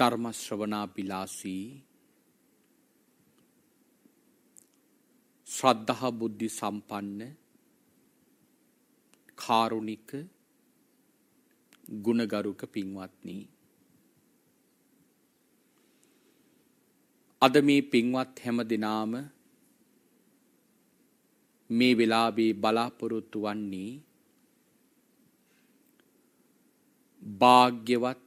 ධර්මශ්‍රවනා පිලාසී ශ්‍රද්ධහ බුද්ධි සම්පන්න කාරුණික ගුණගරුක පින්වත්නී. අද මේ පින්වත් හැම දෙනාම මේ වෙලාබේ බලාපොරොත්තු වන්නේ භාග්‍යවත්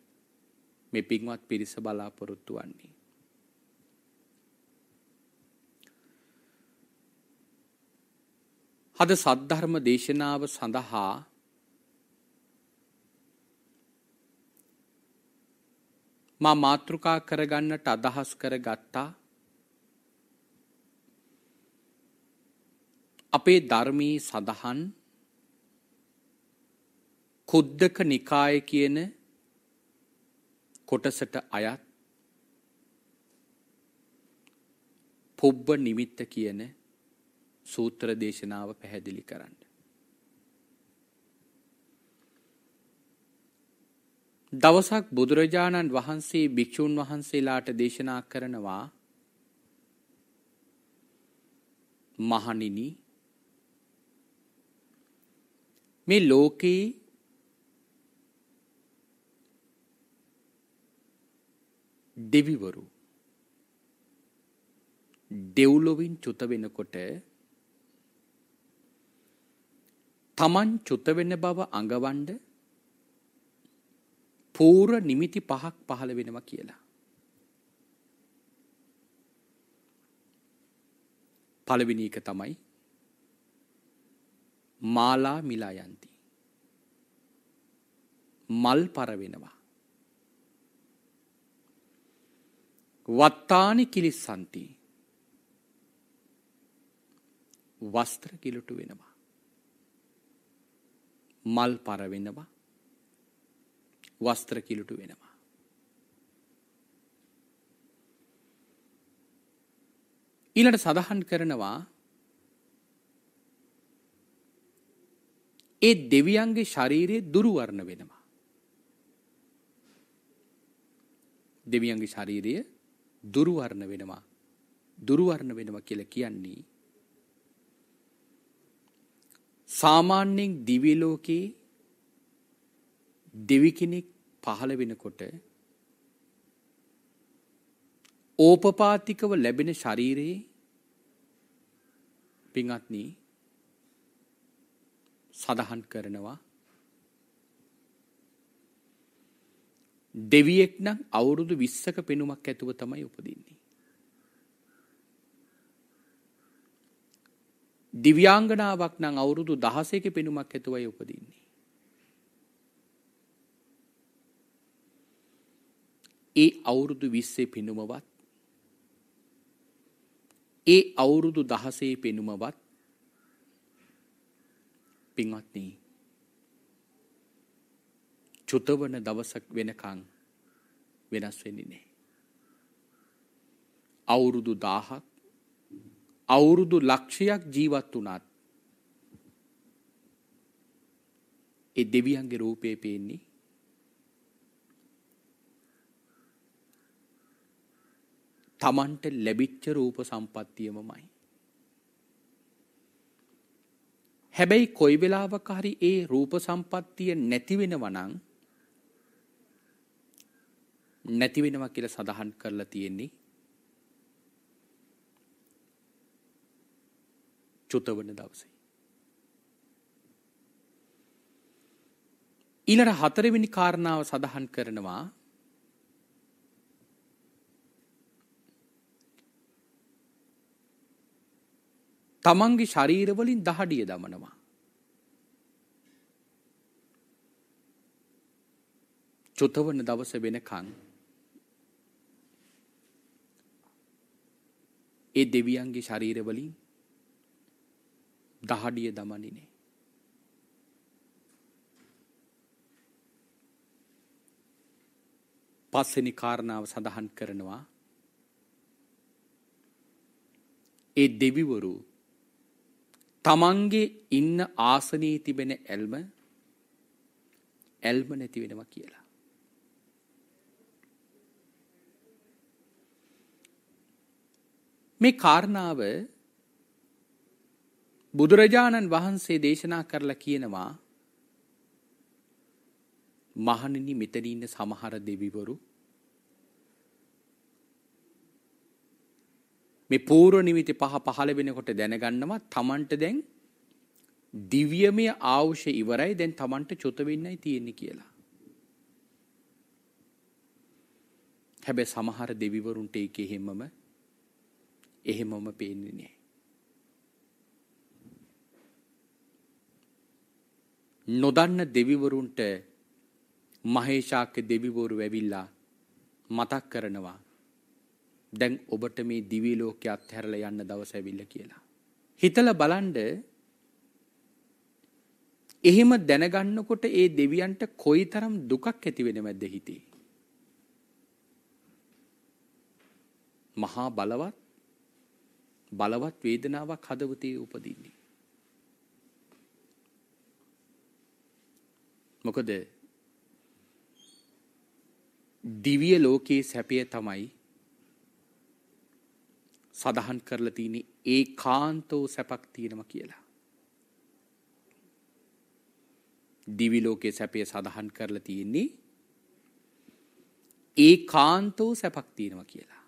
මේ පින්වත් පිරිස බලාපොරොත්තු වන්නේ. අද සද්ධර්ම දේශනාව සඳහා මා මාතෘකා කරගන්නට අදහස් කර ගත්තා අපේ ධර්මී සඳහන් කුද්දක නිකාය කියන කොටසට අයත් පුබ්බ නිමිත්ත කියන සූත්‍ර දේශනාව පැහැදිලි කරන්න. දවසක් බුදුරජාණන් වහන්සේ භික්‍ෂූන් වහන්සේලාට දේශනා කරනවා මහනිනි මේ ලෝකයේ දෙවිවරු දෙව්ලොවින් චුත වෙනකොට තමන් චුත වෙන බව අඟවන්න පූර්ව නිමිති පහක් පහළ වෙනවා කියලා. පළවෙනි එක තමයි මාලා මිලායන්ති. මල් පර වෙනවා. වත්තානි කිලිස්සන්ති වස්ත්‍ර කිලුටු වෙනවා මල් පරවෙනවා වස්ත්‍ර කිලුටු වෙනවා ඊළට සඳහන් කරනවා ඒ දෙවියන්ගේ ශරීරයේ දුරුවර්ණ වෙනවා දෙවියන්ගේ ශරීරයේ දුරුවර්ණ වෙනවා දුරුවර්ණ වෙනවා කියලා කියන්නේ සාමාන්‍යයෙන් දිව්‍ය ලෝකේ දෙවි කෙනෙක් පහළ වෙනකොට ඕපපාතිකව ලැබෙන ශරීරයේ පින්වත්නි සඳහන් කරනවා දෙවියෙක් නම් අවුරුදු විස්සක පෙනුමක් ඇතුව තමයි උපදින්නේ. දිව්‍යාංගනාවක් නම් අවුරුදු දහසයක පෙනුමක් ඇතුවයි උපදින්නේ. ඒ අවුරුදු විස්සේ පෙනුමවත් ඒ අවුරුදු දහසේ පෙනුමවත් පින්වත්න්නේ චුතවන දවසක් වෙනකං වෙනස් වෙනි නෑ. අවුරුදු දාහක් අවුරුදු ලක්ෂයක් ජීවත් වනාත් එ දෙවියන්ගේ රූපය පේන්නේ තමන්ට ලැබිච්ච රූප සම්පත්තියමමයි. හැබැයි කොයි වෙලාවක හරි ඒ රූප සම්පත්තිය නැතිවෙන වනං නැති වෙනවා කියලා සඳහන් කරලා තියෙන්නේ චුතවන දවසේ ඊළඟ හතරවෙනි කාරණාව සඳහන් කරනවා තමන්ගේ ශරීරවලින් දහඩිය දමනවා චුතවන දවස වෙනකං ඒ දෙවියන්ගේ ශරීරවලින් දහඩිය දමනිනේ. පස්සෙනි කාරණාව සඳහන් කරනවා ඒ දෙවිවරු තමන්ගේ ඉන්න ආසනයේ තිබෙන ඇල්ම ඇල්ම නැති වෙනවා කියලා. මේ කාරණාව බුදුරජාණන් වහන්සේ දේශනා කරලා කියනවා මහණනි මෙතන ඉන්න සමහර දෙවිවරු මේ පූර්ව නිමිති පහ පහළ වෙනකොට දැනගන්නවා Tamanට දැන් දිව්‍යමය ආවුෂ ඉවරයි දැන් Tamanට චුත වෙන්නයි තියෙන්නේ කියලා. හැබැයි සමහර දෙවිවරුන්ට ඒක එහෙමම එහෙමම පේන්නේ නැහැ. නොදන්න දෙවිවරුන්ට මහේෂාක්‍ය දෙවිවරු ඇවිල්ලා මතක් කරනවා දැන් ඔබට මේ දිවි ලෝකෙ අත්හැරලා යන්න දවස ඇවිල්ලා කියලා. හිතලා බලන්න එහෙම දැනගන්නකොට ඒ දෙවියන්ට කොයිතරම් දුකක් ඇති වෙනවද හිතේ. මහා බලවත් බලවත් වේදනාවක් හදවතේ උපදින්නේ. මොකද දිවිය ලෝකයේ සැපය තමයි සඳහන් කරලා තියෙන්නේ ඒ කාන්තෝ සැපක් තියෙනවා කියලා. දිවි ලෝකයේ සැපය සඳහන් කරලා තියෙන්නේ ඒ කාන්තෝ සැපක් තියෙනවා කියලා.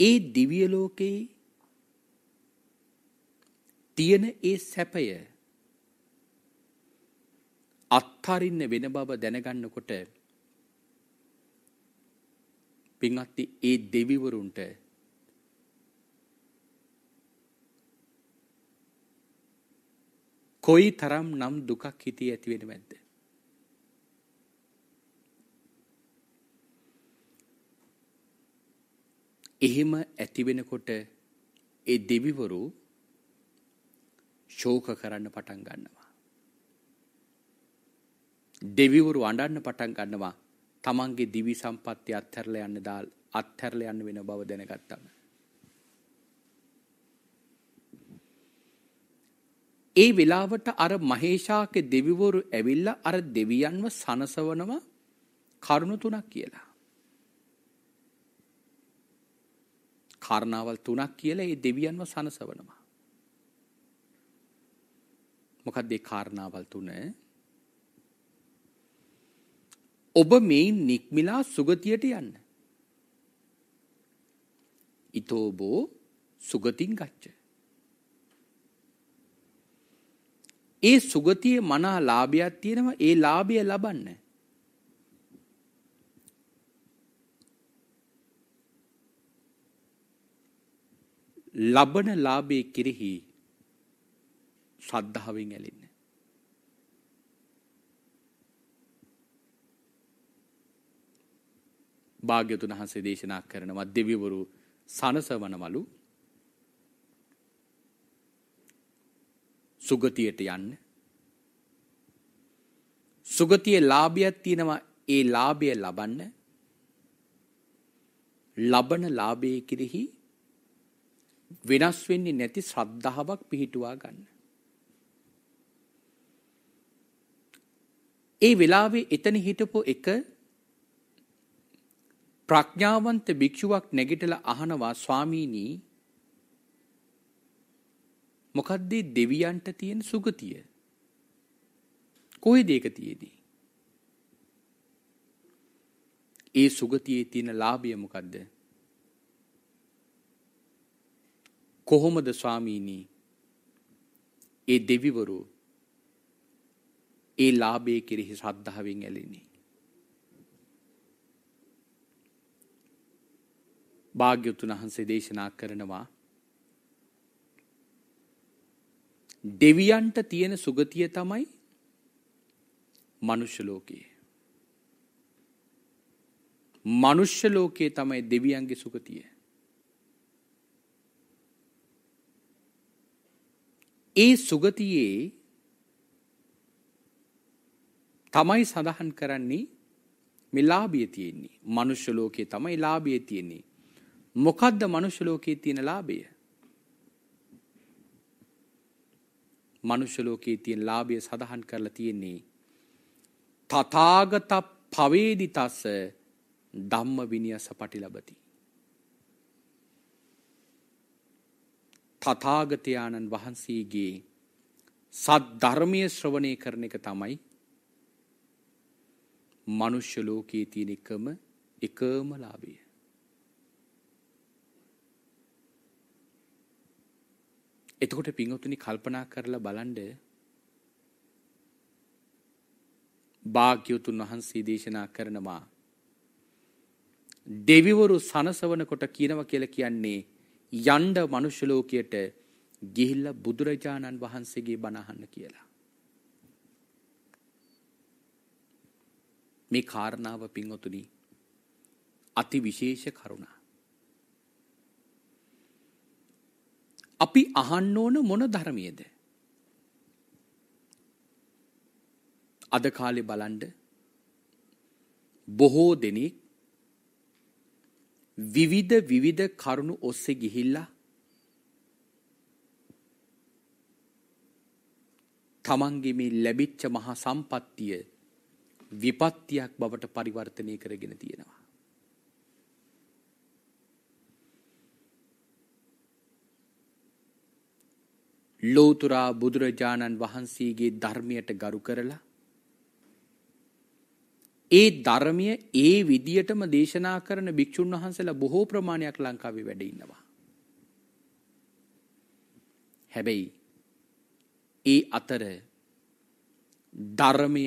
ඒ දිව්‍ය ලෝකේ තියෙන ඒ සැපය අත්හරින්න වෙන බව දැනගන්නකොට පින්වත්ටි ඒ දෙවිවරුන්ට කොයි තරම් නම් දුකක් හිතේ ඇති වෙනවද එහෙම ඇති වෙනකොට ඒ දෙවිවරු ශෝක කරන්න පටන් ගන්නවා. දෙවිවරු අඬන්න පටන් ගන්නවා. තමන්ගේ දිවි සම්පත්තිය අත්හැරලා යන්න දාල් අත්හැරලා යන්න වෙන බව දැනගත්තම. ඒ වෙලාවට අර මහේෂාගේ දෙවිවරු ඇවිල්ලා අර දෙවියන්ව සනසවනවා කරුණු තුනක් කියලා. කාරණාවල් තුනක් කියලා ඒ දෙවියන්ව සනසවනවා. මොකක්ද ඒ කාරණාවල් තුන? ඔබ මේ නික්මිලා සුගතියට යන්න. ඊතෝබෝ සුගතින් ගච්ඡ. ඒ සුගතියේ මනා ලාභයක් තියෙනවා ඒ ලාභය ලබන්න. ලබන ලාභයේ කෙරෙහි ශ්‍රද්ධාවෙන් ඇලෙන්න. භාග්‍යතුන් වහන්සේ දේශනා කරනවා දෙවිවරු සනසවනවලු සුගතියට යන්න සුගතියේ ලාභයක් තියෙනවා ඒ ලාභය ලබන්න ලබන ලාභයේ කෙරෙහි වෙනස් වෙන්නේ නැති ශ්‍රද්ධාවක් පිහිටුවා ගන්න. ඒ වෙලාවේ එතන හිටපු එක ප්‍රඥාවන්ත භික්ෂුවක් නැගිටලා අහනවා ස්වාමීනි මොකද්ද දෙවියන්ට තියෙන සුගතිය? කොයි දෙයක තියේදී? ඒ සුගතියේ තියෙන ලාභය මොකද්ද? කොහොමද ස්වාමීනී ඒ දෙවිවරු ඒ ලාභය කෙරෙහි සද්ධාවෙන් ඇලෙන්නේ. භාග්‍යතුන් වහන්සේ දේශනා කරනවා දෙවියන්ට තියෙන සුගතිය තමයි මනුෂ්‍ය ලෝකයේ. මනුෂ්‍ය ලෝකයේ තමයි දෙවියන්ගේ සුගතිය. ඒ සුගතියේ තමයි සඳහන් කරන්නේ මේ ලාභය තියෙන්නේ. මනුෂ්‍ය ලෝකයේ තමයි ලාභය තියෙන්නේ. මොකද්ද මනුෂ්‍ය ලෝකයේ තියෙන ලාභය? මනුෂ්‍ය ලෝකයේ තියෙන ලාභය සඳහන් කරලා තියෙන්නේ තථාගත පවේදි තස්ස ධම්ම විනියස පටිලබති තථාගතයන්න් වහන්සේගේ සත් ධර්මයේ ශ්‍රවණය කරන එක තමයි මනුෂ්‍ය ලෝකයේ තියෙන එකම එකම ලාභය. එතකොට පිංහතුනි කල්පනා කරලා බලන්ඩ භාග්‍යවතුන් වහන්සේ දේශනා කරනවා. දෙවිවරු සනසවන කොට කියනව කියල කියන්නේ යන්ඩ මනුෂ්‍යලෝකයට ගිහිල්ල බුදුරජාණන් වහන්සේගේ බණහන්න කියලා. මේ කාරණාව පින්වතුනි අති විශේෂ කරුණා. අපි අහන්න ඕන මොන ධර්මියද. අද කාලෙ බලන්ඩ බොහෝ දෙනෙක් විවිධ විවිධ කරුණු ඔස්සේ ගිහිල්ලා තමන්ගේ මේ ලැබිච්ච මහා සම්පත්තිය විපත්තියක් බවට පරිවර්තනය කරගෙන තියෙනවා. ලෝතුරා බුදුරජාණන් වහන්සේගේ ධර්මයට ගරු කරලා ඒ ධර්මය ඒ විදියටම දේශනා කරන භික්‍ෂූන් වහන්සේලා බොහෝ ප්‍රමාණයක් ලංකාවේ වැඩඉන්නවා. හැබැයි ඒ අතර ධර්මය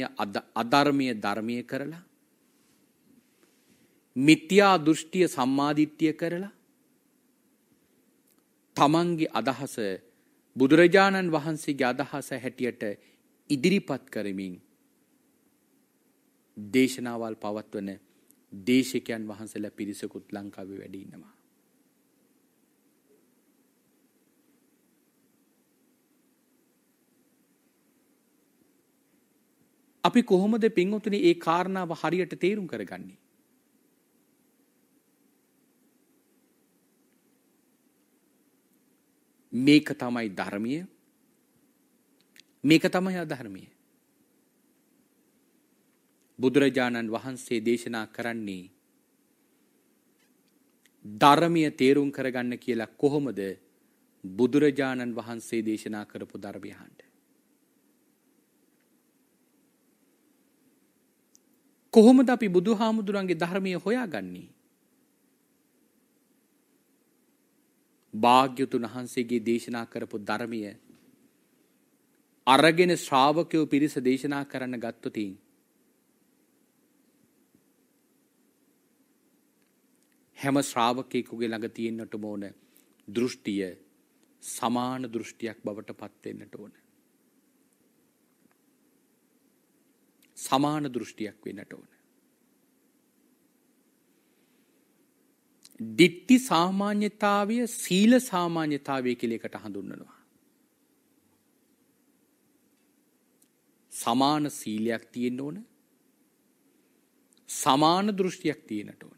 අධර්මය ධර්මය කරලා මිත්‍යා දෘෂ්ටිය සම්මාධිට්්‍යය කරලා තමන්ගේ අදහස බුදුරජාණන් වහන්සේගේ අදහස හැටියට ඉදිරිපත් කරමින් දේශනාවල් පවත්වන දේශකයන් වහන්සලා පිරිසකුත් ලංකාවේ වැඩ ඉන්නවා. අපි කොහොමද පින්වතුනි ඒ කාරණාව හරියට තේරුම් කරගන්නේ? මේක තමයි ධර්මීය මේක තමයි අධර්මීය බුදුරජාණන් වහන්සේ දේශනා කරන්නේ ධර්මය තේරුම් කරගන්න කියලා කොහොමද බුදුරජාණන් වහන්සේ දේශනා කරපු ධර්මයහන්ට. කොහොමද අපි බුදු හාමුදුරන්ගේ ධර්මය හොයා ගන්නේ. භාග්‍යතුන් වහන්සේගේ දේශනා කරපු ධර්මය අරගෙන ශ්‍රාවකයෝ පිරිස දේශනා කරන්න ගත්තොතින්. හැම ශ්‍රාවකයෙකුගේ ළඟ තියෙන්නට ඕන දෘෂ්ටිය සමාන දෘෂ්ටියක් බවට පත් වෙන්නට ඕන. සමාන දෘෂ්ටියක් වෙන්නට ඕන. දිට්ටි සාමාන්‍යතාවය සීල සාමාන්‍යතාවය කෙලෙකට හඳුන්වනවා. සමාන සීලයක් තියෙන්න ඕන සමාන දෘෂ්ටියක් තියෙනට ඕන.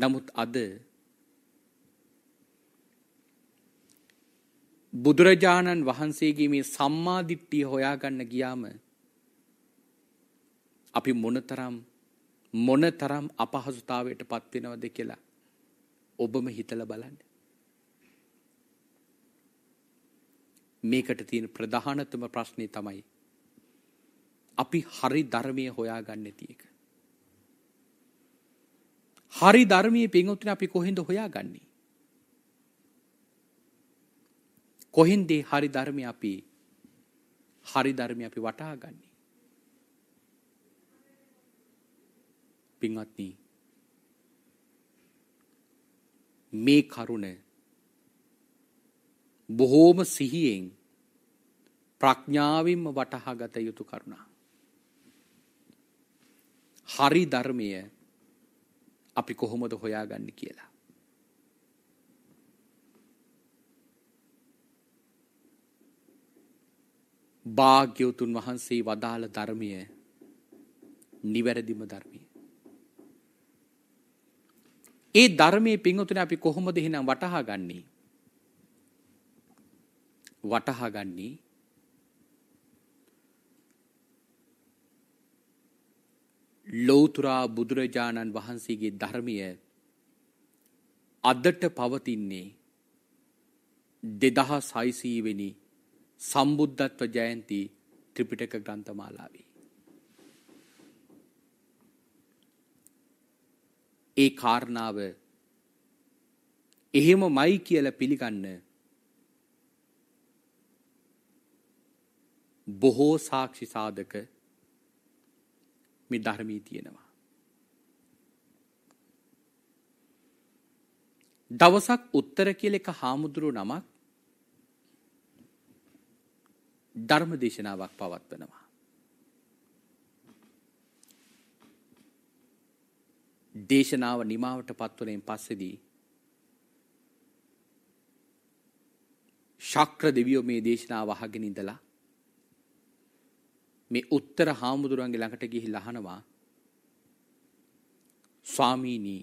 නමුත් අද බුදුරජාණන් වහන්සේගේ මේ සම්මාධිට්ටිය හොයාගන්න ගියාම අපි මොනතරම් මොනතරම් අපහසුතාවයට පත්වෙනවද කියලා ඔබම හිතල බලන්න. මේකට තියෙන ප්‍රධානතම ප්‍රශ්නය තමයි අපි හරි ධර්මය හොයාගන්න තියක. හරි ධර්මය පිංවතුන අපි කොහෙද හොයා ගන්නේ. කොහෙන්දේ හරි ධර්මය අපි හරි ධර්මය අපි වටා ගන්නේ. පිංවත්නී මේ කරුණ බොහෝම සිහියෙන් ප්‍රඥාවෙන්ම වටහා ගත යුතු කරුණා. හරි ධර්මය අපි කොහොමද හොයාගන්න කියලා. භාග්‍යවතුන් වහන්සේ වදාළ ධර්මය නිවැරදිම ධර්මය. ඒ ධර්මය පින්වතුන අපි කොහොමද එහෙනම් වටහා ගන්නේ. වටහා ගන්නේ ලෝතුරා බුදුරජාණන් වහන්සේගේ ධර්මය අදට පවතින්නේ දෙදහ සයිසීවෙනි සම්බුද්ධත්ව ජයන්ති ත්‍රිපිටක ග්‍රන්ථමාලාවේ. ඒ කාරණාව එහෙම මයි කියල පිළිගන්න බොහෝ සාක්ෂි සාධක මේ ධර්මී තියෙනවා. දවසක් උත්තර කියල එක හාමුදුරුව නමක් ධර්ම දේශනාවක් පවත්වනවා. දේශනාව නිමාවට පත්වනෙන් පස්සෙදී ශක්‍ර දෙවියෝ මේ දේශනාව අහගෙන ඉඳලා මේ උත්තර හාමුදුරුවන්ගේ ළඟට ගිහි ලහනවා ස්වාමීනී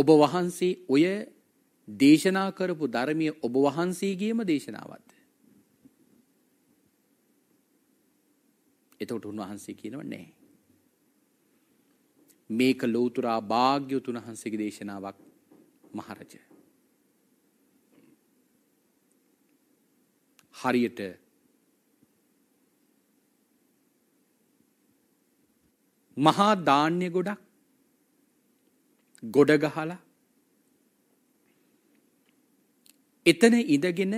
ඔබ වහන්සේ ඔය දේශනා කරපු ධර්මය ඔබ වහන්සේගේම දේශනාවත්. එතකොට උන්වහන්සේ කියනව නෑ. මේක ලෝතුරා භාග්‍යතුන් වහන්සේගේ දේශනාවක් මහරජ. හරියට මහා ධාන්‍ය ගොඩක් ගොඩ ගහලා එතන ඉඳගෙන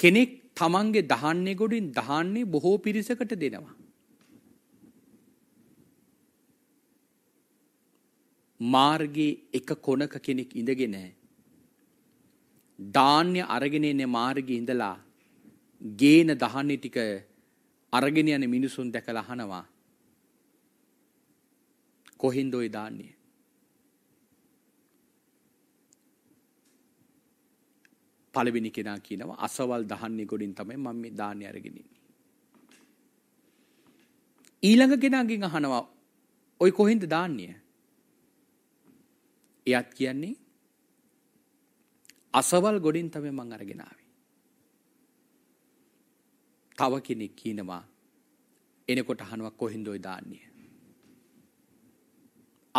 කෙනෙක් තමන්ගේ දහන්නේ ගොඩින් දහන්නේ බොහෝ පිරිසකට දෙනවා. මාර්ගයේ එක කොනක කෙනෙක් ඉඳගෙන ධාන්‍ය අරගෙන එන මාර්ගයේ ඉඳලා ගේන දහන්නේ ටික අරගෙන යන මිනිසුන් දැකලා අහනවා කොහින්ද ওই දාන්නේ පළවෙනි කෙනා කියනවා අසවල් දහන්නේ ගොඩින් තමයි මම මේ දාන්නේ අරගෙන ඉන්නේ ඊළඟ කෙනාගෙන් අහනවා ඔයි කොහෙන්ද දාන්නේ එයත් කියන්නේ අසවල් ගොඩින් තමයි මම අරගෙන ආවේ තව කෙනෙක් කියනවා එනකොට අහනුවක් කොහින්දෝයි දාන්නේ.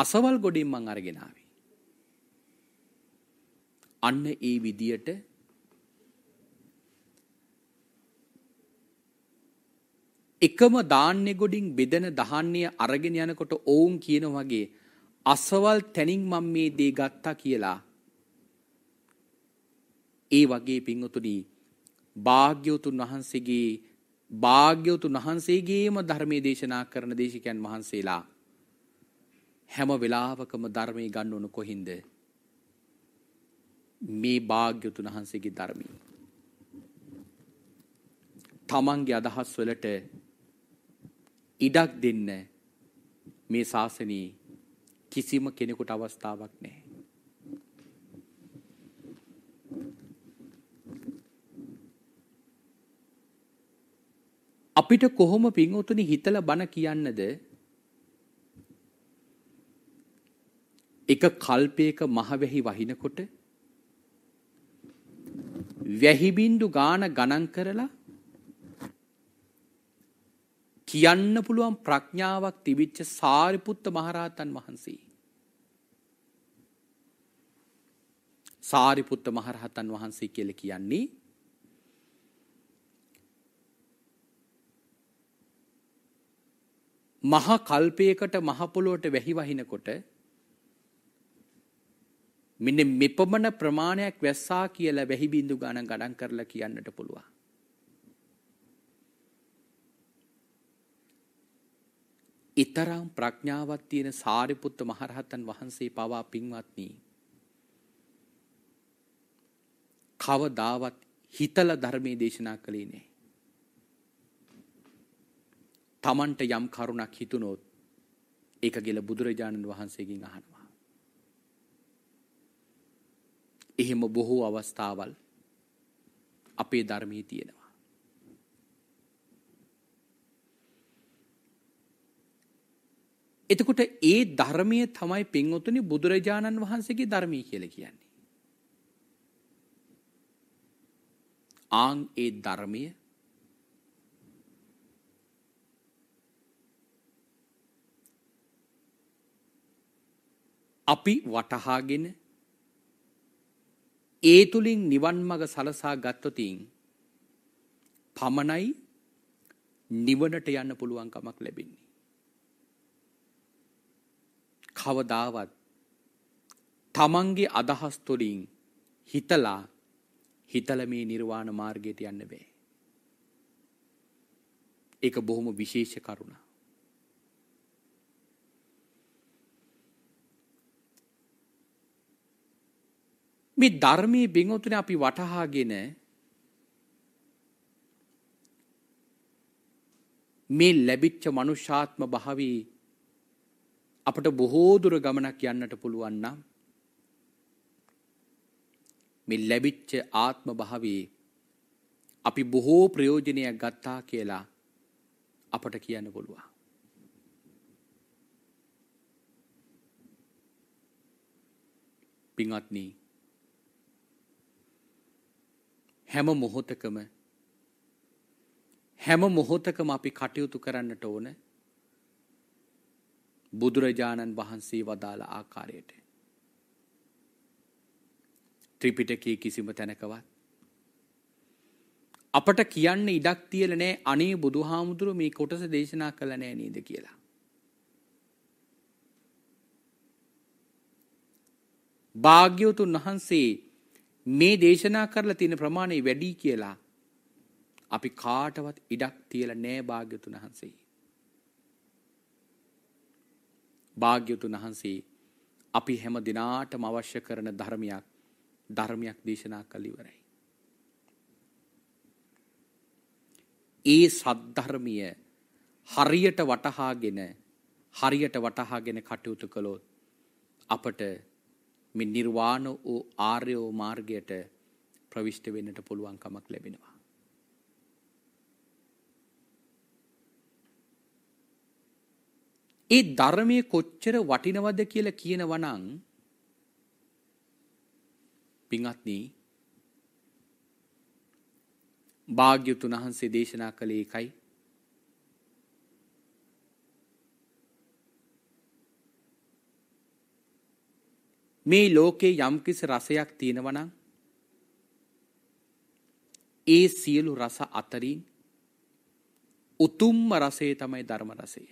අසවල් ගොඩින් මං අරගෙනාව. අන්න ඒ විදියට එකම දාන්නේ ගොඩින් බෙදෙන දහන්නේ අරගෙන යනකොට ඔවුන් කියන වගේ අසවල් තැනින් මම මේ දේ ගත්තා කියලා ඒ වගේ පින්වතුනි භාග්‍යවතුන් වහන්සේගේ භාග්‍යවතුන් වහන්සේගේම ධර්මය දේශනා කරන දේශකයන් වහන්සේලා හැම වෙලාවකම ධර්මය ගන්න ඕනු කොහින්ද මේ භාග්‍යවතුන් වහන්සේගේ ධර්මී. තමන්ගේ අදහස් වලට ඉඩක් දෙන්න මේ ශාසනී කිසිම කෙනෙකුට අවස්ථාවක් නෑ. අපිට කොහොම පින්වතුනි හිතල බණ කියන්නද එක කල්පයක මහවැහි වහිනකොට වැහිබින්දු ගාන ගණන් කරලා කියන්න පුළුවන් ප්‍රඥාවක් තිබිච්ච සාරිපුත්ත මහරහතන් වහන්සේ. සාරිපුත්ත මහරහතන් වහන්සේ කියල කියන්නේ මහ කල්පයකට මහපොළොවට වැහිවහිනකොට මෙන්න මෙපමණ ප්‍රමාණයක් වැස්සා කියලා වැහිබින්දු ගණන් ගණන් කරලා කියන්නට පුළුවන්. ඊතරම් ප්‍රඥාවක් තියෙන සාරිපුත්ත මහරහතන් වහන්සේ පවා පින්වත්නි කවදාවත් හිතල ධර්මයේ දේශනා කළේ නැහැ. තමන්ට යම් කරුණක් හිතුනොත් ඒක ගෙල බුදුරජාණන් වහන්සේගෙන් අහනවා. එහෙම බොහෝ අවස්ථාවල් අපේ ධර්මී තියෙනවා. එතකොට ඒ ධර්මය තමයි පෙන්වතුනි බුදුරජාණන් වහන්සේගේ ධර්මී කියල කියන්නේ. ආං ඒ ධර්මය අපි වටහාගෙන ඒ තුලින් නිවන් මඟ සලසා ගත්තොතින් පමණයි නිවනට යන්න පුළුවන්කමක් ලැබෙන්නේ. කවදාවත් තමන්ගේ අදහස් තුළින් හිතලා හිතල මේ නිර්වාණ මාර්ගයට යන්න බෑ. ඒක බොහොම විශේෂ කරුණා. මේ ධර්මයේ බිඟවතුනේ අපි වටහාගෙන මේ ලැබිච්ච මනුෂ්‍යාත්ම භාවී අපට බොහෝ දුර ගමනක් යන්නට පුළුවන් නම් මේ ලැබිච්ච ආත්ම භාවී අපි බොහෝ ප්‍රයෝජනයක් ගත්තා කියලා අපට කියන්න පුළුවන්. පින්වත්නි හැම මොහොතකම හැම මොහොතකම අපි කටයුතු කරන්නට ඕන බුදුරජාණන් වහන්සේ වදාළ ආකාරයට. ත්‍රිපිටකයේ කිසිම තැනකවත්. අපට කියන්න ඉඩක් තියල නෑ අනේ බුදු හාමුදුරුව මේ කොටස දේශනා කළ නෑ නේද කියලා. භාග්‍යවතුන් වහන්සේ මේ දේශනා කරලා තියෙන ප්‍රමාණය වැඩි කියලා අපි කාටවත් ඉඩක් තියලා නෑ භාග්‍යතුන් වහන්සේ. භාග්‍යතුන් වහන්සේ අපි හැම දිනාටම අවශ්‍ය කරන ධර්මයක් ධර්මයක් දේශනා කළ ඉවරයි. ඒ සද්ධර්මිය හරියට වටහාගෙන හරියට වටහාගෙන කටයුතු කළොත් අපට මේ නිර්වාණ වූ ආර්යෝ මාර්ගයට ප්‍රවිෂ්ට වෙන්නට පුළුවන්කමක් ලැබෙනවා. ඒ ධර්මය කොච්චර වටිනවද කියල කියන වනං පිංහත්නී භාග්‍යුතුන් වහන්සේ දේශනා කළේ එකයි මේ ලෝකේ යම්කිසි රසයක් තියෙනවා නම් ඒ සියලු රස අතරින් උතුම්ම රසය තමයි ධර්ම රසය.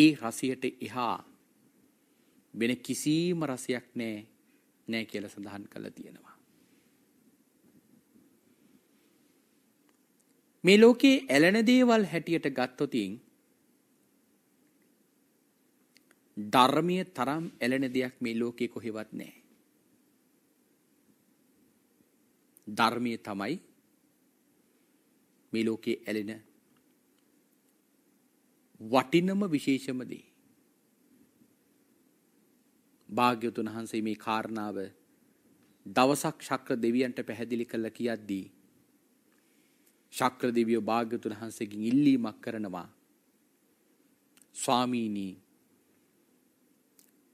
ඒ රසයට එහා වෙන කිසිම රසයක් නෑ නෑ කියලා සඳහන් කළා තියෙනවා. මේ ලෝකේ ඇලෙන දේවල් හැටියට ගත්තොතින් ධර්මය තරම් එලෙන දෙයක් මේ ලෝකෙ කොහෙවත් නෑ. ධර්මය තමයි මේ ලෝකේ ඇලෙන වටිනම විශේෂම දේ. භාග්‍යවතුන් වහන්සේ මේ කාරණාව දවසක් ශක්‍ර දෙවියන්ට පැහැදිලි කළ කියද්දී ශක්‍ර දෙවියෝ භාග්‍යවතුන් වහන්සේගෙන් ඉල්ලීමක් කරනවා ස්වාමීනි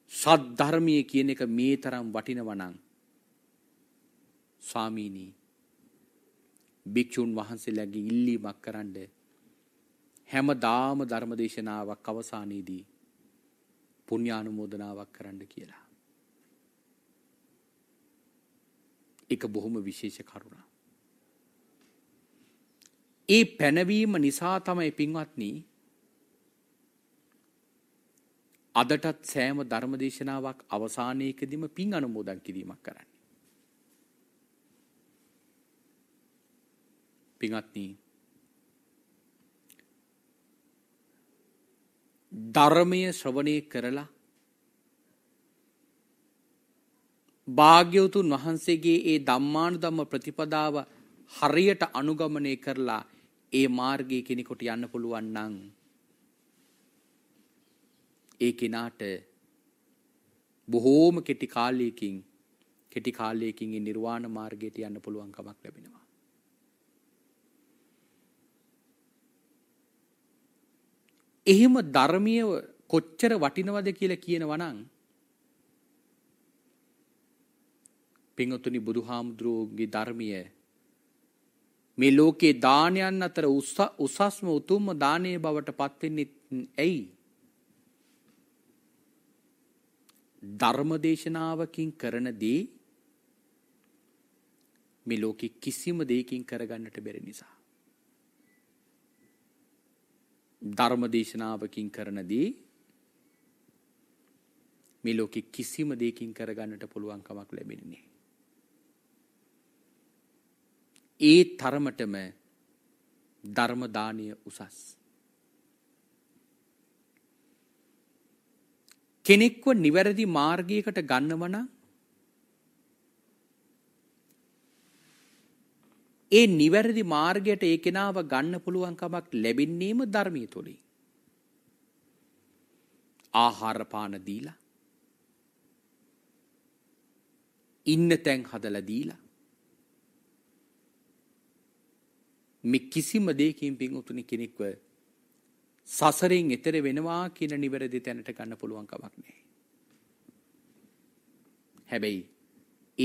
සද්ධර්මය කියන එක මේ තරම් වටිනවනං ස්වාමීනී භික්‍ෂූන් වහන්සේලාගේ ඉල්ලීමක් කරන්න හැම දාම ධර්ම දේශනාවක් අවසානයේදී පුුණ්‍යානුමෝදනාවක් කරන්න කියලා. එක බොහොම විශේෂ කරුණා. ඒ පැනවීම නිසා තමයි පින්වත්නී අදටත් සෑම ධර්මදේශනාවක් අවසානයකදීම පින් අනුමෝදන් කිරීමක් කරන්න. පිංහත්නී ධර්මය ශ්‍රවණය කරලා භාග්‍යවතුන් වහන්සේගේ ඒ දම්මානු දම්ම ප්‍රතිපදාව හරියට අනුගමනය කරලා ඒ මාර්ගය කෙනෙකොට යන්න පුළුවන්නන්. ඒ කෙනාට බොහෝම කෙටි කාලයකින් කෙටි කාලයකින් නිර්වාණ මාර්ගයට යන්න පුළුවන්කමක් ලැබෙනවා. එහෙම ධර්මය කොච්චර වටිනවද කියලා කියනවනම් පිංගතුනි බුදුහාමුදුරුවෝගේ ධර්මය මේ ලෝකේ දානයන් අතර උසස්ම උතුම්ම දානය බවට පත්වෙන්නේ ඇයි? ධර්මදේශනාවකින් කරන දේ මේ ලෝකෙ කිසිම දෙයකින් කරගන්නට බැරි නිසා. ධර්මදේශනාවකින් කරන දේ මේ ලෝකෙ කිසිම දෙයකින් කරගන්නට පුළුවන්කමක් ලැබෙන්නේ. ඒ තරමටම ධර්මදානය උසස්. කෙනෙක්ව නිවැරදි මාර්ගයකට ගන්නවන ඒ නිවැරදි මාර්ගයට ඒ කෙනාව ගන්න පුළුවන්කමක් ලැබෙන්නේම ධර්මය තුළින්. ආහාරපාන දීලා ඉන්න තැන් හදල දීලා මේ කිසිම දෙයකින් පින් උතුනි කෙනෙක්ව සසරෙන් එතර වෙනවා කියන නිවැරදි තැනට ගන්න පුළුවන්කමක් නෑ. හැබැයි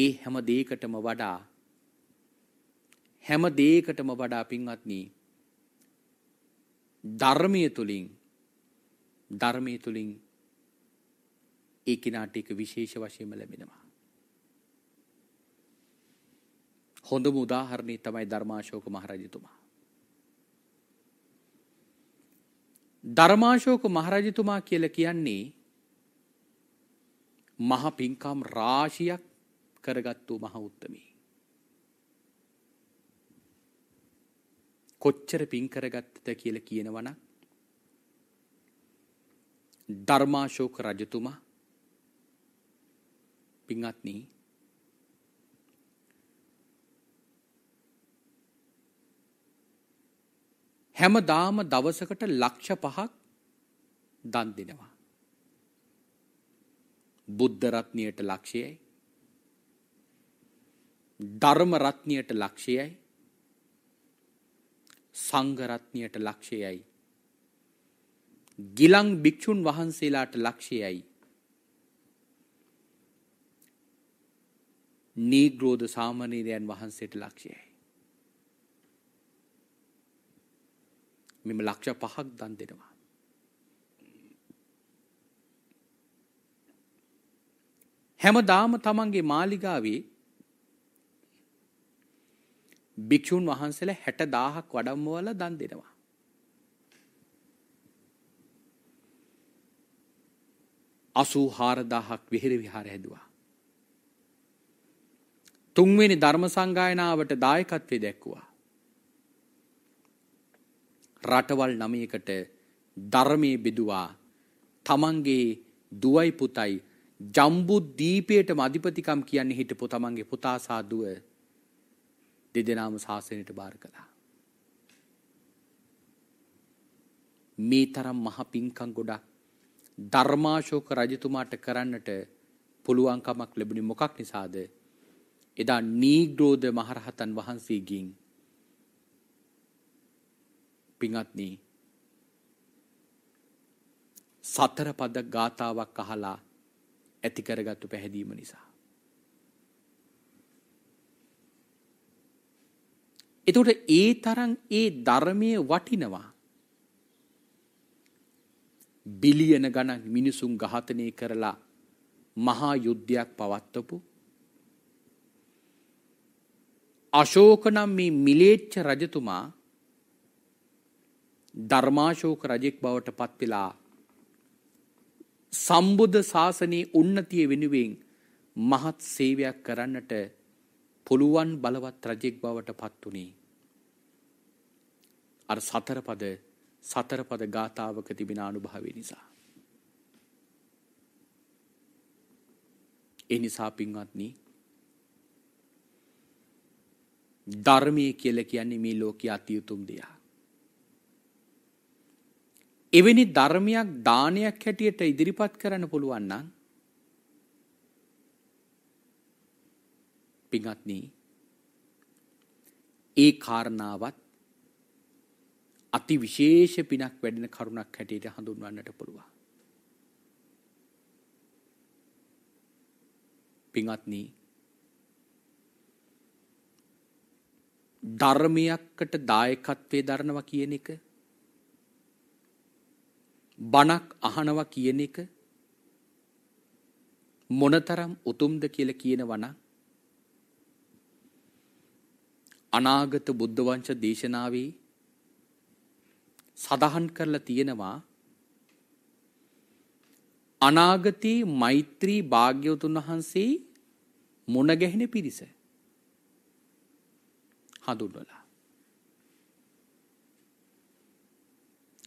ඒ හැම දේකටම වඩා හැම දේකටම වඩා පින්වත්නී ධර්මය තුළින් ධර්මය තුළින් ඒ කෙනාට එක විශේෂ වශයෙන්ම ලැබෙනවා. හොඳම උදාහරණය තමයි ධර්මාශෝක මහරජතුමා. ධර්මාශෝක මහරජතුමා කියල කියන්නේ මහ පින්කම් රාශියක් කරගත්තු මහ උත්තමී. කොච්චර පින්කරගත්තත කියල කියනවන ධර්මාශෝක රජතුමා පිංහත්නී හැමදාම දවසකට ලක්ෂ පහක් දන් දෙනවා. බුද්ධ රත්නියට ලක්ෂයයි. ධර්ම රත්නියට ලක්ෂයයි. සංඝ රත්නියට ලක්ෂයයි. ගිලන් භික්ෂුන් වහන්සේලාට ලක්ෂයයි. නීග්‍රෝධ සාමණේරයන් වහන්සේට ලක්ෂයයි. මෙම ලක්ෂ පහක් දන් දෙනවා. හැමදාම තමන්ගේ මාලිගාවේ භික්‍ෂූන් වහන්සේලා හැට දාහක් වඩම්මවල දන් දෙනවා. අසූ හාරදාහක් විහිර විහාර හැදවා. තුන්වෙනි ධර්ම සංගායනාවට දායකත්වය දැක්වා. රටවල් නමයකට ධර්මයේ බෙදුවා තමන්ගේ දුවයි පුතයි ජම්බු දීපයටම අධිපතිකම් කියන්නේ හිටපු තමන්ගේ පුතා සාදුව දෙදෙනාම ශාසනයට බාර කළා. මේ තරම් මහ පිංකම් ගොඩක් ධර්මාශෝක රජතුමාට කරන්නට පුළුවන්කමක් ලැබුණේ මොකක් නිසාද? එදා නීග්‍රෝධ මහරහතන් වහන්සේගෙන් පිංහත්නී සතර පද ගාථාවක් අහලා ඇතිකරගත්තු පැහැදීම නිසා. එතට ඒ තරන් ඒ ධර්මය වටිනවා බිලියන ගණන් මිනිසුන් ඝාතනය කරලා මහා යුද්ධයක් පවත්වපු අශෝක නම් මේ මිලේච්ච රජතුමා ධර්මාශෝක රජෙක් බවට පත්වෙලා සම්බුද්ධ ශාසනයේ උන්නතිය වෙනුවෙන් මහත් සේවයක් කරන්නට පුළුවන් බලවත් රජෙක් බවට පත්වුණේ. අර සතරපද සතරපද ගාථාවක තිබෙන අනුභාවය නිසා. එනිසා පින්වත්නි ධර්මය කියල කියන්නේ මේ ලෝකයේ අතියුතුම් දෙයක්. එවැනි ධර්මයක් දානයක් හැටියට ඉදිරිපත් කරන්න පුළුවන් නම් පිඟත්නි ඒ කාරණාවත් අති විශේෂ පිනක් වැඩෙන කරුණක් හැටියට හඳුන්වන්නට පුළුවන්. පිඟත්නි ධර්මයක්කට දායකත්වයේ දරනවා කියන එක බණක් අහනවා කියන එක මොනතරම් උතුම්ද කියලා කියනවනම් අනාගත බුද්ධ වංශ දේශනාවේ සඳහන් කරලා තියෙනවා අනාගතේ මෛත්‍රී භාග්‍යවතුන් වහන්සේ මුණ ගැහෙන පිරිස හඳුන්වලා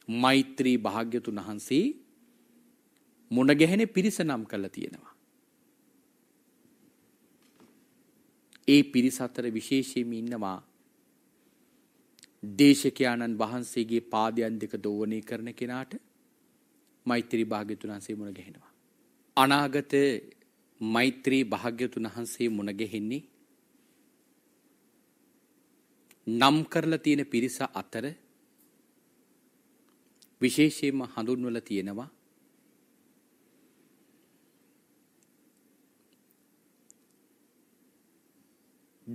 මෛත්‍රී භාග්‍යතුන් වහන්සේ මුණගැහෙන පිරිස නම් කරලා තියෙනවා. ඒ පිරිස අතර විශේෂයෙන්ම ඉන්නවා දේශකයාණන් වහන්සේගේ පාදයන් දෙක දෝවණය කරන කෙනාට මෛත්‍රී භාග්‍යතුන් වහන්සේ මුණ ගැහෙනවා. අනාගත මෛත්‍රී භාග්‍යතුන් වහන්සේ මුණ ගැහෙන්නේ නම් කරලා තියෙන පිරිස අතර විශේෂයෙන්ම හඳුන්වල තියෙනවා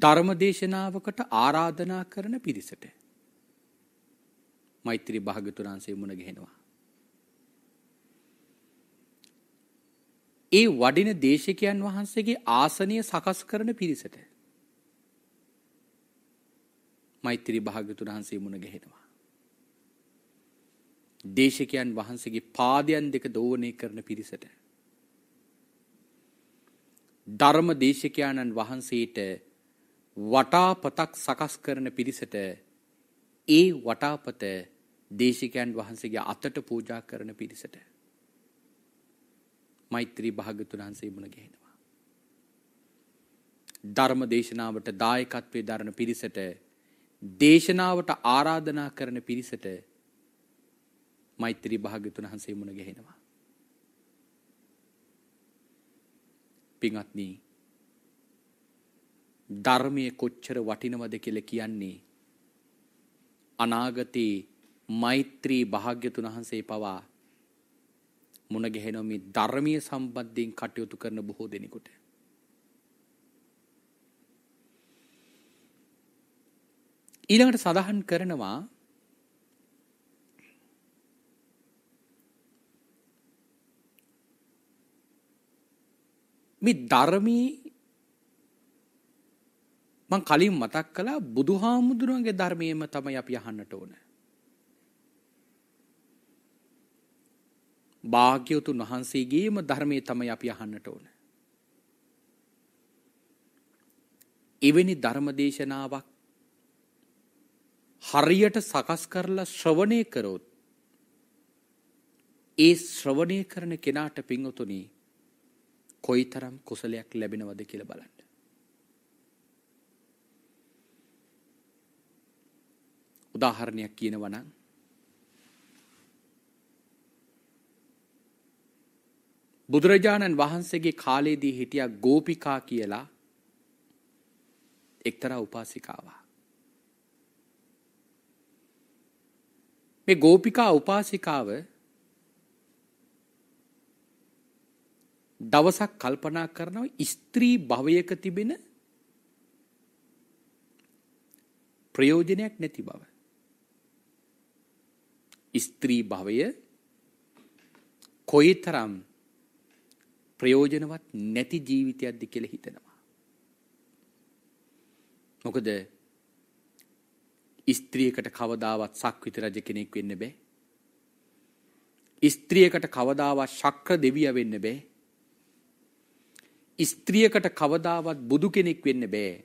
ධර්මදේශනාවකට ආරාධනා කරන පිරිසට මෛත්‍රී භාගතුරන්සේ මුණ ගැහෙනවා. ඒ වඩින දේශකයන් වහන්සේගේ ආසනය සකස් කරන පිරිසට මෛත්‍රී භාගතුරහන්සේ මුණ ගැහෙනවා. දේශකයන් වහන්සේගේ පාදයන් දෙක දෝවනය කරන පිරිසට. ධර්ම දේශකයාණන් වහන්සේට වටාපතක් සකස් කරන පිරිසට ඒ වටාපත දේශකයන් වහන්සේගේ අතට පූජා කරන පිරිසට මෛත්‍රී භාගතුන් වහන්සේ මුණ ගැහෙනවා. ධර්ම දේශනාවට දායකත්වයේ දරන පිරිසට දේශනාවට ආරාධනා කරන පිරිසට මෛත්‍රී භාග්‍යතුන් වහන්සේ මුණ ගැහෙනවා. පින්වත්නි ධර්මයේ කොච්චර වටිනවද කියලා කියන්නේ අනාගතේ මෛත්‍රී භාග්‍යතුන් වහන්සේ පවා මුණ ගැහෙනවා මේ ධර්මීය සම්බන්ධයෙන් කටයුතු කරන බොහෝ දෙනෙකුට. ඊළඟට සඳහන් කරනවා මේ ධර්මී මං කලින් මතක් කළා බුදුහාමුදුරන්ගේ ධර්මයේම තමයි අපි අහන්නට ඕන. භාග්‍යවතුන් වහන්සේගේම ධර්මයේ තමයි අපි අහන්නට ඕන. එවැනි ධර්මදේශනාවක් හරියට සකස් කරලා ශ්‍රවණය කරොත් ඒ ශ්‍රවණය කරන කෙනාට පිංවතුනි කොයි තරම් කුසලයක් ලැබෙනවද කියල බලන්න. උදාහරණයක් කියනවනං බුදුරජාණන් වහන්සේගේ කාලයේදී හිටිය ගෝපිකා කියලා එක්තරා උපාසිකාවා. මේ ගෝපිකා උපාසිකාව දවසක් කල්පනා කරනවා ස්ත්‍රී භවයක තිබෙන ප්‍රයෝජනයක් නැති බව. ස්ත්‍රී භවය කොයිතරම් ප්‍රයෝජනවත් නැති ජීවිතයක්ද කියලා හිතනවා. මොකද ස්ත්‍රියකට කවදාවත් සක්විත රජ කෙනෙක් වෙන්න බෑ. ස්ත්‍රියකට කවදාවත් ශක්‍ර දෙවිය වෙන්න බෑ. ස්ත්‍රියකට කවදාවත් බුදු කෙනෙක් වෙන්න බෑ.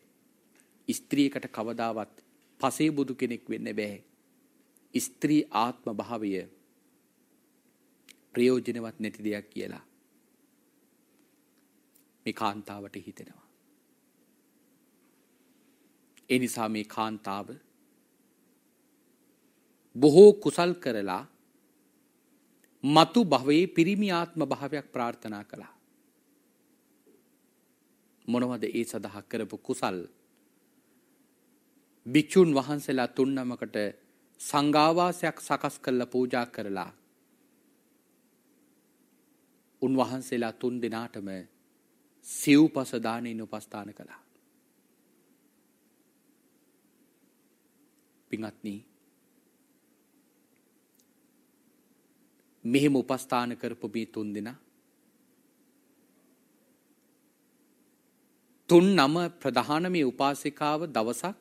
ස්ත්‍රියකට කවදාවත් පසේ බුදු කෙනෙක් වෙන්න බෑ. ස්ත්‍රී ආත්ම භාවය ප්‍රයෝජනවත් නැති දෙයක් කියලා. මේ කාන්තාවට හිතෙනවා. ඒ නිසා මේ කාන්තාව බොහෝ කුසල් කරලා මතු භවයේ පිරිමි ආත්ම භාවයක් ප්‍රාර්ථනා කළා. මොනවද ඒ සඳහා කරපු කුසල්. භික්‍ෂූන් වහන්සේලා තුන්නමකට සංඝාවාසයක් සකස් කල්ල පූජා කරලා. උන්වහන්සේලා තුන් දෙනාටම සිව් පසදානයෙන් උපස්ථාන කළා. පිඟත්නී මෙහෙම උපස්ථාන කරපු මේ තුන් දෙනා තුන් නම ප්‍රධානම උපාසිකාව දවසක්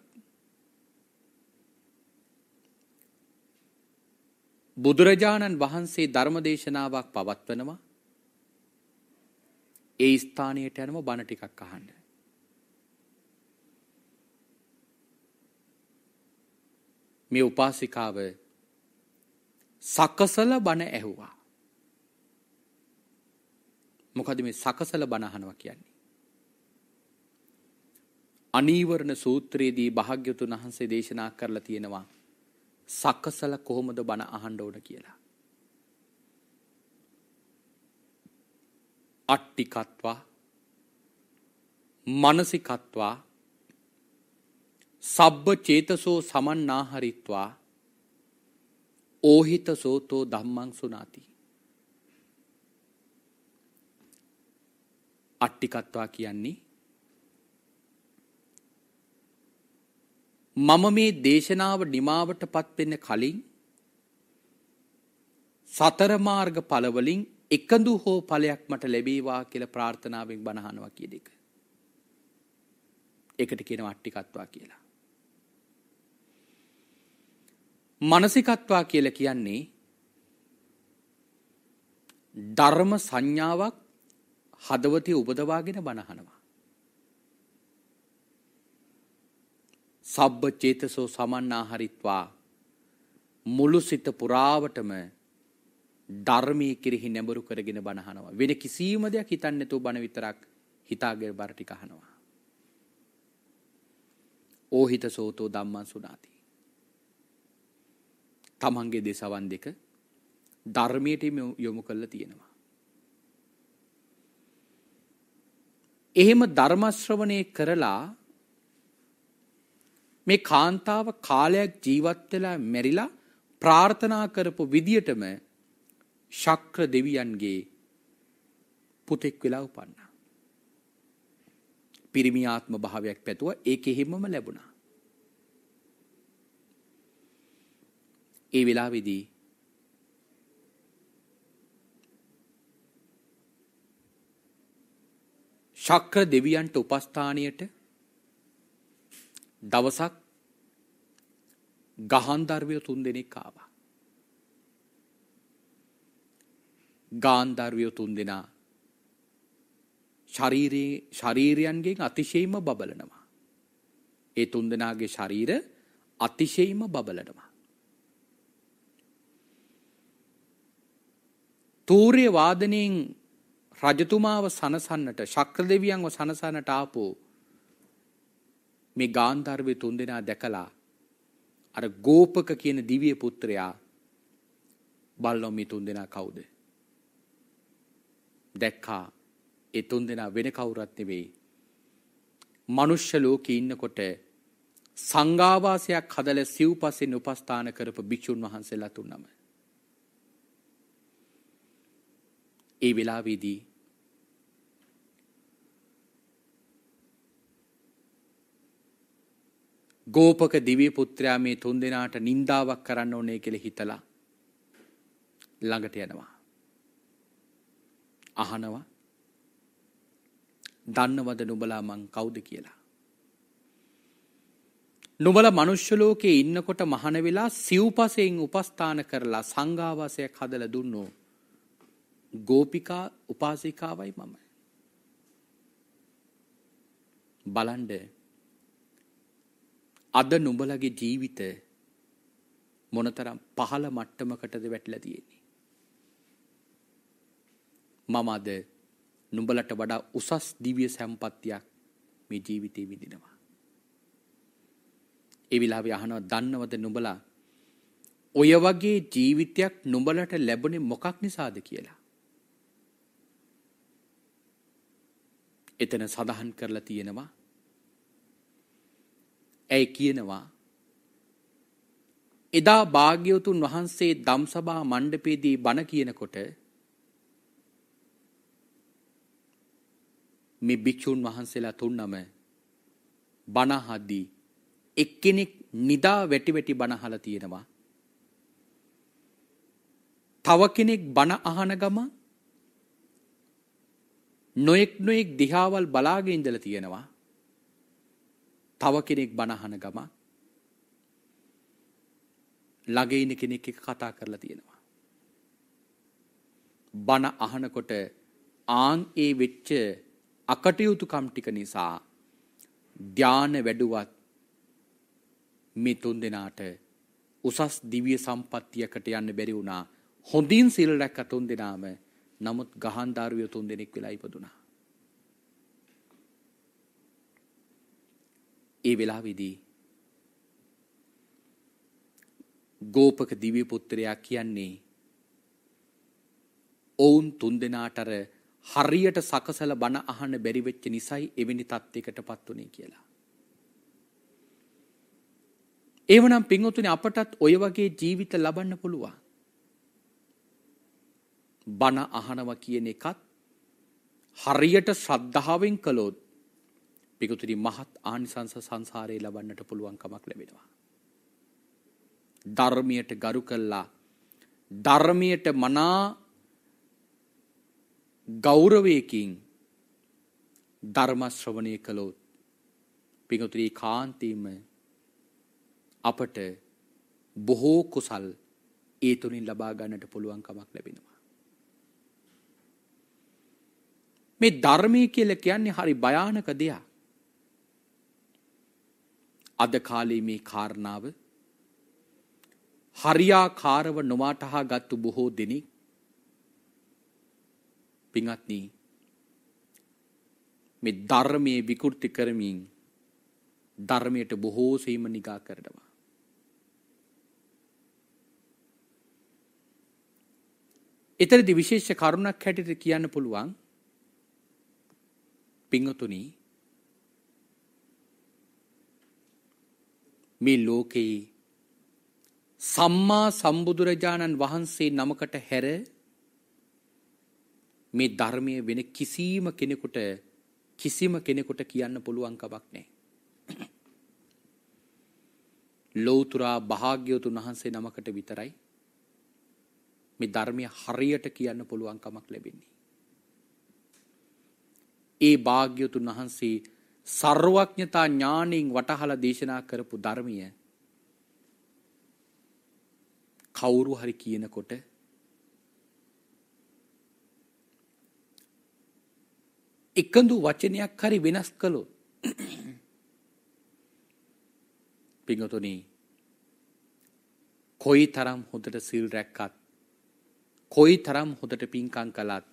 බුදුරජාණන් වහන්සේ ධර්මදේශනාවක් පවත්වනවා ඒ ස්ථානයට යනම බණ ටිකක් අහන්න. මේ උපාසිකාව සකසල බණ ඇහුවා. මොකද මේ සකසල බණ අහනවා කියන්නේ? අනීවරණ සූත්‍රයේදී භාග්‍යතුන් වහන්සේ දේශනා කරලා තියෙනවා. සකසල කොහොමද බණ අහන්ඩ ඕන කියලා. අට්ටිකත්වා මනසිකත්වා සබ්බ චේතසෝ සමන්නාහරිත්වා ඕහිත සෝතෝ දම්මං සුනාති. අට්ටිකත්වා කියන්නේ මම මේ දේශනාව නිමාවට පත්වෙන්න කලින් සතරමාර්ග පලවලින් එකඳු හෝ පලයක් මට ලැබේවා කියල ප්‍රාර්ථනාවෙන් බණහනවා කිය දෙක. එකට කියෙන වට්ටිකත්වා කියලා. මනසිකත්වා කියල කියන්නේ ධර්ම සංඥාවක් හදවතය උපදවාගෙන බණහනවා. සබ්බ චේතසෝ සමන්නාහරිත්වා මුළු සිත පුරාවටම ධර්මය කෙරෙහි නැඹුරු කරගෙන බණහනවා. වෙන කිසිීම දෙයක් හිතන්න නැතුව බණ විතරක් හිතාගෙන බරටි කහනවා. ඕහිත සෝතෝ දම්මන් සුනාති. තමන්ගේ දෙසවන් දෙක ධර්මයට යොමු කල්ල තියෙනවා. එහෙම ධර්මශ්‍රවනය කරලා මේ කාන්තාව කාලයක් ජීවත් වෙලා මැරිලා ප්‍රාර්ථනා කරපු විදියටම ශක්‍ර දෙවියන්ගේ පුතෙක් වෙලා උපන්නා. පිරිමි ආත්ම භාවයක් පැතුව ඒක හිමම ලැබුණා. ඒ වෙලාවේදී ශක්‍ර දෙවියන්ට උපස්ථානයට දවසක් ගහන්දර්වය තුන් දෙනෙක් ආවා. ගාන්ධර්වය තුන් දෙනා ශරීරයන්ගෙන් අතිශයම බබලනවා. ඒ තුන් දෙනාගේ ශරීර අතිශයම බබලනවා. තූර්ය වාදනයෙන් රජතුමාව සනසන්නට ශක්‍ර දෙවියන්ව සනසන්නට ආපු මේ ගාන්ධර්වය තුන් දෙනා දැකලා අර ගෝපක කියන දිවිය පුත්‍රයා බල්ලොම් මේ තුන් දෙනා කවුද දැක්කා ඒ තුන් දෙනා වෙන කවුරුත් නෙවෙයි මනුෂ්‍ය ලෝකේ ඉන්නකොට සංඝාවාසයක් හදලා සිව්පසෙන් උපස්ථාන කරපු භික්ෂුන් වහන්සේලා තුනම ඒ වෙලාවේදී ගෝපක දිවී පුත්‍රයා මේ තුන් දෙනාට නින්දාවක් කරන්න ඕනේ කෙළ හිතලා ළඟට යනවා. අහනවා දන්නවද නුබලා මං කවුද කියලා. නුබල මනුෂ්‍යලෝකයේ ඉන්නකොට මහන වෙලා සිව්පසයෙන් උපස්ථාන කරලා සංඝාවාසයක් හදල දුන්නෝ. ගෝපිකා උපාසිකාවයි මම. බලන්ඩ අද නුඹලගේ ජීවිත මොනතරම් පහළ මට්ටමකටද වැටිලා තියෙන්නේ. මම අද නුඹලට වඩා උසස් දිව්‍ය සම්පත්තියක් මේ ජීවිතේ විඳිනවා. ඒ විලාවේ අහනවා දන්නවද නුඹලා ඔය වගේ ජීවිතයක් නුඹලට ලැබුණේ මොකක් නිසාද කියලා. එතන සඳහන් කරලා තියෙනවා ඇයි කියනවා. එදා භාග්‍යවතුන් වහන්සේ දම්සභා මණ්ඩපේදී බණ කියනකොට මේ භික්‍ෂූන් වහන්සේලා තුන්නම බණහද්දී එක්කෙනෙක් නිදා වැටි වැටි බණහල තියෙනවා. තව කෙනෙක් බණ අහන ගම නොයෙක් නොයෙක් දිහාවල් බලාගෙන ඉඳලා තියෙනවා. තව කෙනෙක් බණහන ගම ළඟඉන කෙනෙක් එක කතා කරලා තියෙනවා. බණ අහනකොට ආං ඒ වෙච්ච අකටයුතු කම්ටික නිසා ධ්‍යාන වැඩුවත් මේ තුන් දෙනාට උසස් දිවිය සම්පත්තියකට යන්න බැරි වුණා හොඳින් සිල් රැක්ක තුන් දෙනාම නමුත් ගහන්ධාරුවය තුන් දෙනෙක් වෙලා ඉපදුනා. ඒ වෙලාවේදී ගෝපක දිව්‍ය පුත්‍රයා කියන්නේ ඔවුන් තුන්දෙනාට අර හරියට සකසල බණ අහන්න බැරි වෙච්ච නිසායි එවැනි තත්යකටපත් උනේ කියලා. ඒවනම් පින්වතුනි අපටත් ඔය වගේ ජීවිත ලබන්න පුළුවන්. බණ අහනවා කියන එකත් හරියට ශ්‍රද්ධාවෙන් කළොත් පිකුතුරි මහත් ආනිසංස සංසාරයේ ලබන්නට පුළුවන්කමක් ලැබෙනවා. ධර්මයට ගරු කල්ලා ධර්මයට මනා ගෞරවයකින් ධර්මශ්‍රවණය කළොත් පිඟතුරී කාන්තීම අපට බොහෝ කුසල් ඒ තුළින් ලබා ගන්නට පුළුවන්කමක් ලැබෙනවා. මේ ධර්මය කියල කියන්නේ හරි භයානක දෙයක්. අද කාලේ මේ කාරණාව හරියාකාරව නොවාටහා ගත්තු බොහෝ දෙනෙක් පිංහත්නී මේ ධර්මයේ විකෘති කරමින් ධර්මයට බොහෝ සීම නිගා කරනවා. එතරදි විශේෂ කරුණක් හැටිට කියන්න පුළුවන් පිංහතුනී මේ ලෝකයේ සම්මා සම්බුදුරජාණන් වහන්සේ නමකට හැර මේ ධර්මය වෙන කිසිම කෙනෙකුට කිසිම කෙනෙකුට කියන්න පුළුවන් කමක් නැහැ. ලෞතුරා භාග්‍යවතුන් වහන්සේ නමකට විතරයි මේ ධර්මය හරියට කියන්න පුළුවන් කමක් ලැබෙන්නේ. ඒ භාග්‍යවතුන් වහන්සේ සර්වඥතා ඥානයෙන් වටහලා දේශනා කරපු ධර්මීය කවුරු හරි කියනකොට එකඳු වචනයක් හරි වෙනස් කළොත් පිංගතුනි කොයි තරම් හොඳට සිල් රැක්කත් කොයි තරම් හොඳට පින්කම් කළත්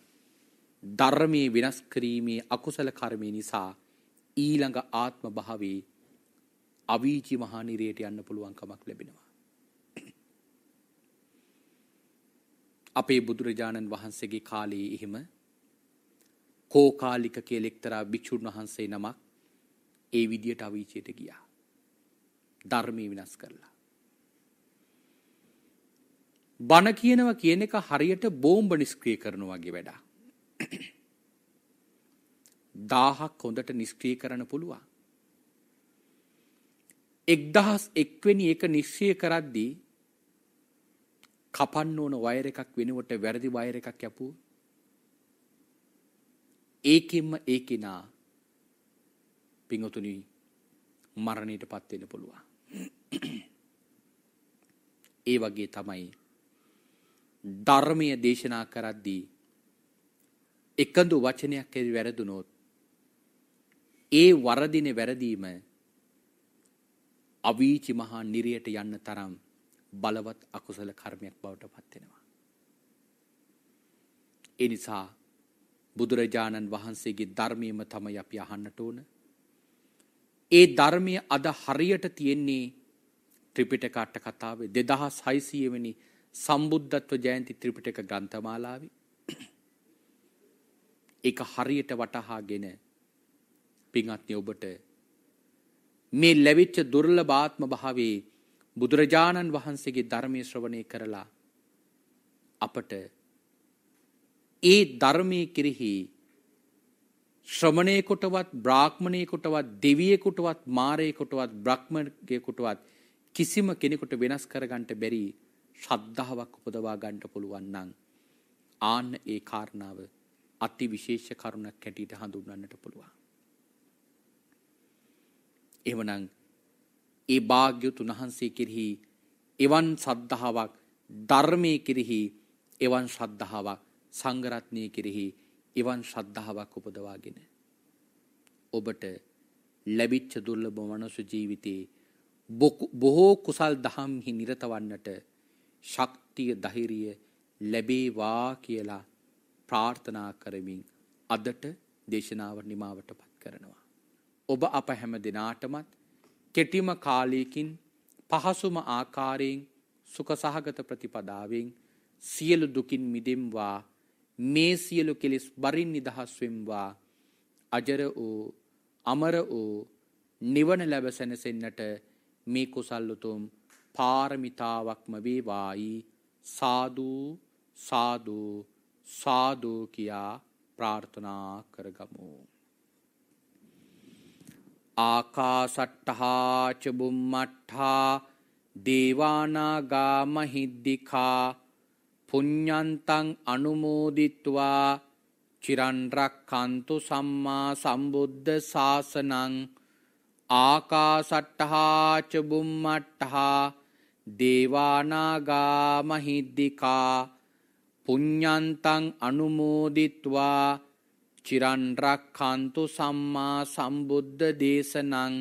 ධර්මයේ වෙනස් කිරීමේ අකුසල කර්මය නිසා ඊළඟ ආත්ම භාවේ අවීචි මහානිරයට යන්න පුළුවන් කමක් ලැබෙනවා. අපේ බුදුරජාණන් වහන්සේගේ කාලයේ එහෙම කෝකාලික කියල එක්තරා භික්‍ෂූන් වහන්සේ නමක් ඒ විදියට අවීචයට ගියා. ධර්මය වෙනස් කරලා. බණ කියනවා කියන එක හරියට බෝම්බ නිස්ක්‍රිය කරනවාගේ වැඩා. දාහක් හොඳට නිස්ක්‍රී කරන පුළුවන්. එක්දහස් එක්වැනි එක නිශ්ෂය කරද්දී කපන්න ඕන වයර එකක් වෙනුවට වැරදි වයර එකක් යැපු ඒකෙන්ම ඒ කෙනා පිංහතුනි මරණයට පත්වෙන පුළුවන්. ඒ වගේ තමයි ධර්මය දේශනා කරද්දී එකඳු වචනයක් ඇරි වැරදුනොත් ඒ වරදින වැරදීම අවීචි මහා නිරයට යන්න තරම් බලවත් අකුසල කර්මයක් බවට පත්වෙනවා. එනිසා බුදුරජාණන් වහන්සේගේ ධර්මයම තමයි අපි අහන්නට ඕන. ඒ ධර්මය අද හරියට තියෙන්නේ ත්‍රිපිටකාට කතාවේ දෙදහස් හයිසියවැනි සම්බුද්ධත්ව ජයන්ති ත්‍රිපිටක ග්‍රන්ථමාලාවි. එක හරියට වටහාගෙන පිංහත්නය ඔබට මේ ලැවිච්ච දුර්ල භාත්ම භාවේ බුදුරජාණන් වහන්සේගේ ධර්මය ශ්‍රවණය කරලා අපට ඒ ධර්මය කෙරෙහි ශ්‍රමණයකොටවත් බ්‍රාහ්මණයකොටවත් දෙවියෙකුටවත් මාරයකොටවත් බ්‍රහ්මණයකොටවත් කිසිම කෙනෙකුට වෙනස් කරගන්නට බැරි ශ්‍රද්ධාවක් උපදවා ගන්නට පුළුවන් නම් ආන්න ඒ කාරණාව අති විශේෂ කරුණක් හැටියට හඳුන්වන්නට පුළුවන් එවනං ඒ භාග්‍යතුන් වහන්සේ කෙරෙහි එවන් සද්ධාවක් ධර්මය කෙරෙහි එවන් ශ්‍රද්ධාවක් සංගරත්නය කෙරෙහි එවන් ශ්‍රද්ධාවක් උපදවාගෙන. ඔබට ලැබිච්ච දුර්ලභ මනුස්ස ජීවිතේ බොහෝ කුසල් දහම්හි නිරතවන්නට ශක්තිය ධෛර්යය ලැබේවා කියලා ප්‍රාර්ථනා කරමින් අදට දේශනාව නිමාවට පත් කරනවා. ඔබ අප හැම දෙනාටමත් කෙටිම කාලයකින් පහසුම ආකාරයෙන් සුකසහගත ප්‍රතිපදාවෙන් සියලු දුකින් මිදෙම්වා මේ සියලු කෙලෙස් බරින් නිදහස්වෙම්වා අජර වූ අමර වූ නිවන ලැබ සැනසෙන්නට මේ කුසල්ලුතුම් පාරමිතාවක්ම වේවායි සාධූ සාධූ සාධූ කියා ප්‍රාර්ථනා කරගමු. ආකාසට්ටහා චබුම්මට්හා දේවානාගා මහිද්දිකා පුඤ්ඤන්තං අනුමෝදිත්වා චිරන්රක්කන්තු සම්මා සම්බුද්ධ ශාසනං ආකාසට්ටහා චබුම්මට්ටහා දේවානාගා මහිද්දිකා පුඤ්ඤන්තං අනුමෝදිත්වා චිරන්රක්කන්තු සම්මා සම්බුද්ධ දේශනං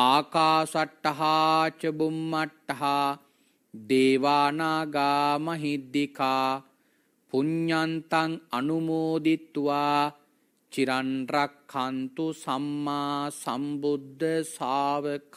ආකාසට්ටහාච බුම්මට්ටහා දේවානාගා මහිද්దికා පුඤ්ඤන්තං අනුමෝදිත්වා චිරන්රක්කන්තු සම්මා සම්බුද්ධ ශාවක